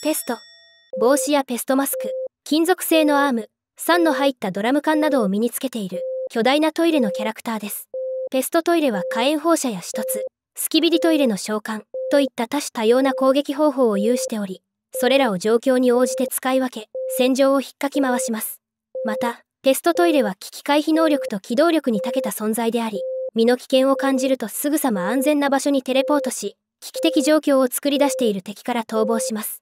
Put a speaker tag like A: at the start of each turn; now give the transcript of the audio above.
A: テスト帽子やペストマスク金属製のアーム酸の入ったドラム缶などを身につけている巨大なトイレのキャラクターですペストトイレは火炎放射や死つスキビリトイレの召喚といった多種多様な攻撃方法を有しておりそれらを状況に応じて使い分け戦場を引っかき回しますまたペストトイレは危機回避能力と機動力に長けた存在であり身の危険を感じるとすぐさま安全な場所にテレポートし危機的状況を作り出している敵から逃亡します